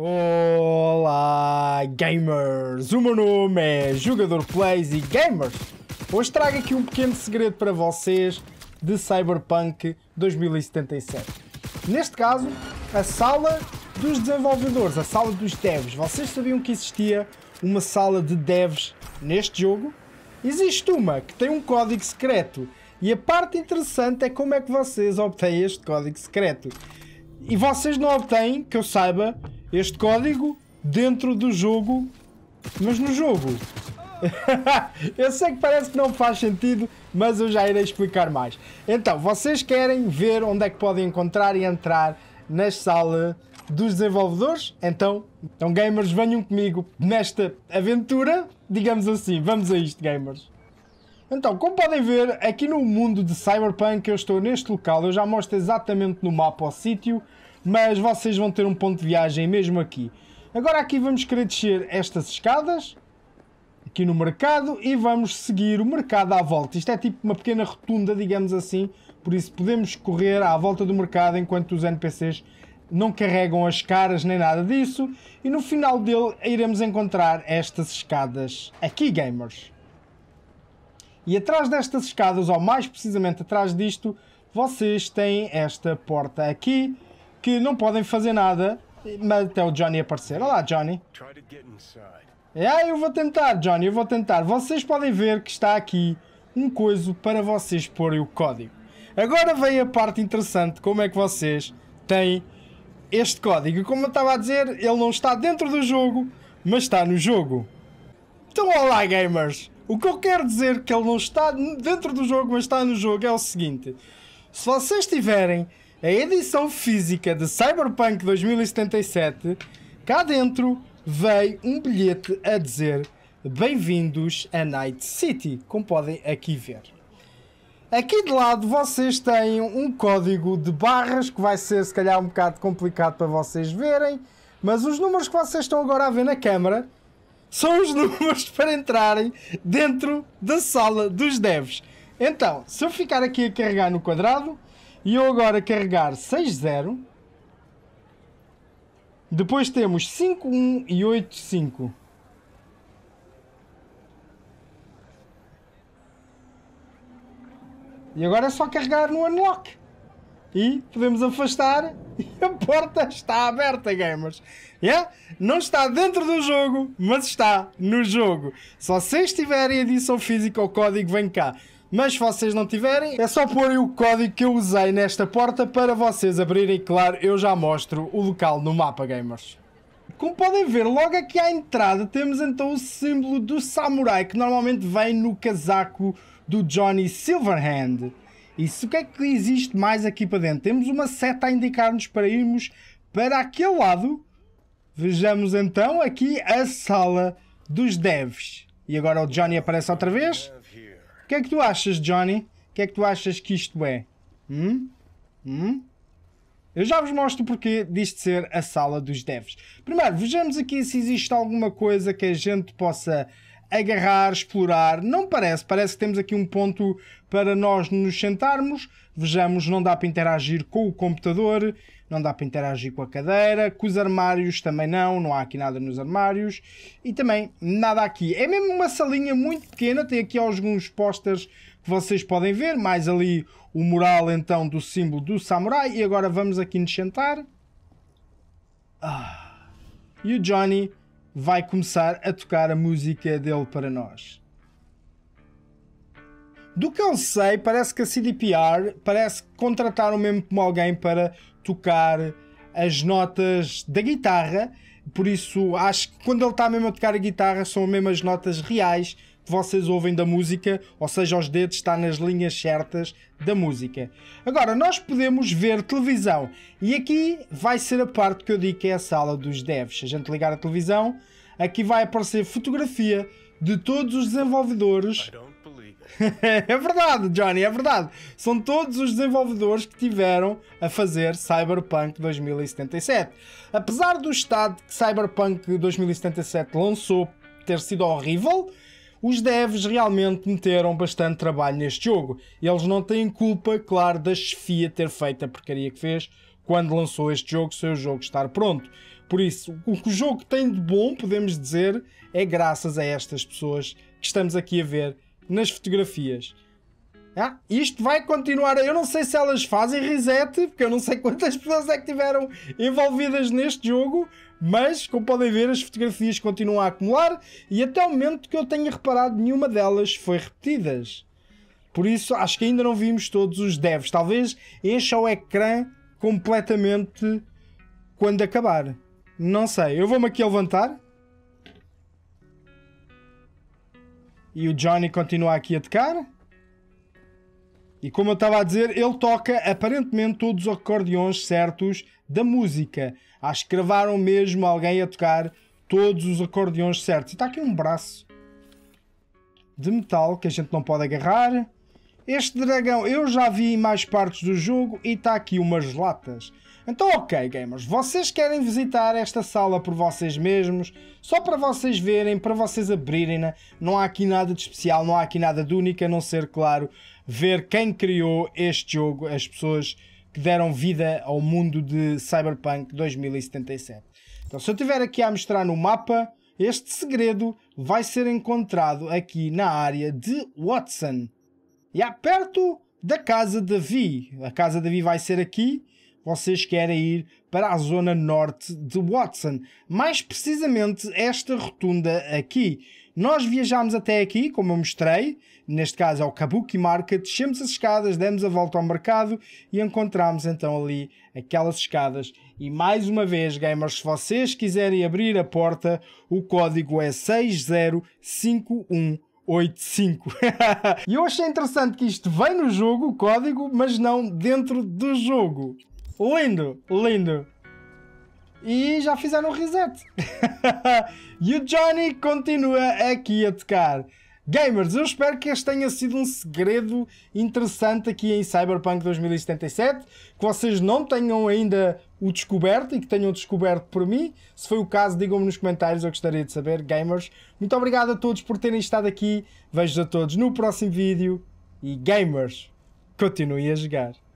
Olá, gamers! O meu nome é Jogador Plays e Gamers! Hoje trago aqui um pequeno segredo para vocês de Cyberpunk 2077. Neste caso, a sala dos desenvolvedores, a sala dos devs. Vocês sabiam que existia uma sala de devs neste jogo? Existe uma que tem um código secreto. E a parte interessante é como é que vocês obtêm este código secreto. E vocês não obtêm, que eu saiba, este código dentro do jogo, mas no jogo. eu sei que parece que não faz sentido, mas eu já irei explicar mais. Então, vocês querem ver onde é que podem encontrar e entrar na sala dos desenvolvedores? Então, então gamers, venham comigo nesta aventura, digamos assim. Vamos a isto, gamers. Então, como podem ver, aqui no mundo de Cyberpunk eu estou neste local, eu já mostro exatamente no mapa o sítio, mas vocês vão ter um ponto de viagem mesmo aqui. Agora aqui vamos querer descer estas escadas, aqui no mercado, e vamos seguir o mercado à volta. Isto é tipo uma pequena rotunda, digamos assim, por isso podemos correr à volta do mercado enquanto os NPCs não carregam as caras nem nada disso. E no final dele iremos encontrar estas escadas aqui, gamers. E atrás destas escadas, ou mais precisamente atrás disto, vocês têm esta porta aqui, que não podem fazer nada mas até o Johnny aparecer. Olá, Johnny. É, aí ah, eu vou tentar, Johnny, eu vou tentar. Vocês podem ver que está aqui um coiso para vocês porem o código. Agora vem a parte interessante, como é que vocês têm este código. Como eu estava a dizer, ele não está dentro do jogo, mas está no jogo. Então, olá, gamers! O que eu quero dizer que ele não está dentro do jogo, mas está no jogo, é o seguinte. Se vocês tiverem a edição física de Cyberpunk 2077, cá dentro veio um bilhete a dizer Bem-vindos a Night City, como podem aqui ver. Aqui de lado vocês têm um código de barras que vai ser se calhar um bocado complicado para vocês verem, mas os números que vocês estão agora a ver na câmara são os números para entrarem dentro da sala dos devs. Então, se eu ficar aqui a carregar no quadrado, e eu agora carregar 6, 0. Depois temos 5, 1 e 8, 5. E agora é só carregar no unlock. E podemos afastar e a porta está aberta, gamers. Yeah? É? Não está dentro do jogo, mas está no jogo. Só se tiverem edição física, o código vem cá. Mas se vocês não tiverem, é só porem o código que eu usei nesta porta para vocês abrirem. Claro, eu já mostro o local no mapa, gamers. Como podem ver, logo aqui à entrada temos então o símbolo do samurai que normalmente vem no casaco do Johnny Silverhand. Isso o que é que existe mais aqui para dentro? Temos uma seta a indicar-nos para irmos para aquele lado. Vejamos então aqui a sala dos devs. E agora o Johnny aparece outra vez. O que é que tu achas, Johnny? O que é que tu achas que isto é? Hum? Hum? Eu já vos mostro porque disto ser a sala dos devs. Primeiro, vejamos aqui se existe alguma coisa que a gente possa agarrar, explorar. Não parece, parece que temos aqui um ponto para nós nos sentarmos. Vejamos, não dá para interagir com o computador, não dá para interagir com a cadeira, com os armários também não, não há aqui nada nos armários e também nada aqui. É mesmo uma salinha muito pequena, tem aqui alguns posters que vocês podem ver, mais ali o mural então do símbolo do samurai e agora vamos aqui nos sentar. Ah. E o Johnny vai começar a tocar a música dele para nós. Do que eu sei, parece que a CDPR parece contratar contrataram mesmo como alguém para tocar as notas da guitarra. Por isso, acho que quando ele está mesmo a tocar a guitarra, são mesmo as notas reais que vocês ouvem da música, ou seja, os dedos está nas linhas certas da música. Agora, nós podemos ver televisão e aqui vai ser a parte que eu digo que é a sala dos devs. Se a gente ligar a televisão, aqui vai aparecer fotografia de todos os desenvolvedores. é verdade, Johnny, é verdade. São todos os desenvolvedores que tiveram a fazer Cyberpunk 2077. Apesar do estado que Cyberpunk 2077 lançou ter sido horrível, os devs realmente meteram bastante trabalho neste jogo. Eles não têm culpa, claro, da chefia ter feito a porcaria que fez quando lançou este jogo, seu jogo estar pronto. Por isso, o que o jogo tem de bom, podemos dizer, é graças a estas pessoas que estamos aqui a ver nas fotografias. Ah, isto vai continuar. Eu não sei se elas fazem reset, porque eu não sei quantas pessoas é que tiveram envolvidas neste jogo, mas como podem ver, as fotografias continuam a acumular e até o momento que eu tenha reparado, nenhuma delas foi repetidas. Por isso, acho que ainda não vimos todos os devs. Talvez encha o ecrã completamente quando acabar. Não sei. Eu vou-me aqui levantar. E o Johnny continua aqui a tocar. E como eu estava a dizer, ele toca aparentemente todos os acordeões certos da música. Acho que gravaram mesmo alguém a tocar todos os acordeões certos. E está aqui um braço de metal que a gente não pode agarrar. Este dragão eu já vi em mais partes do jogo e está aqui umas latas. Então, ok, gamers, vocês querem visitar esta sala por vocês mesmos, só para vocês verem, para vocês abrirem-na. Não há aqui nada de especial, não há aqui nada de único, a não ser, claro, ver quem criou este jogo, as pessoas que deram vida ao mundo de Cyberpunk 2077. Então, se eu estiver aqui a mostrar no mapa, este segredo vai ser encontrado aqui na área de Watson. E há é perto da casa de Vi. A casa de Vi vai ser aqui. Vocês querem ir para a zona norte de Watson. Mais precisamente esta rotunda aqui. Nós viajámos até aqui, como eu mostrei, neste caso ao é Kabuki Market, descemos as escadas, demos a volta ao mercado e encontramos então ali aquelas escadas. E mais uma vez, gamers, se vocês quiserem abrir a porta, o código é 605185. e eu achei interessante que isto vem no jogo, o código, mas não dentro do jogo. Lindo, lindo e já fizeram um reset. e o Johnny continua aqui a tocar. Gamers, eu espero que este tenha sido um segredo interessante aqui em Cyberpunk 2077, que vocês não tenham ainda o descoberto e que tenham descoberto por mim. Se foi o caso, digam-me nos comentários, eu gostaria de saber, gamers. Muito obrigado a todos por terem estado aqui. Vejo a todos no próximo vídeo e gamers, continuem a jogar.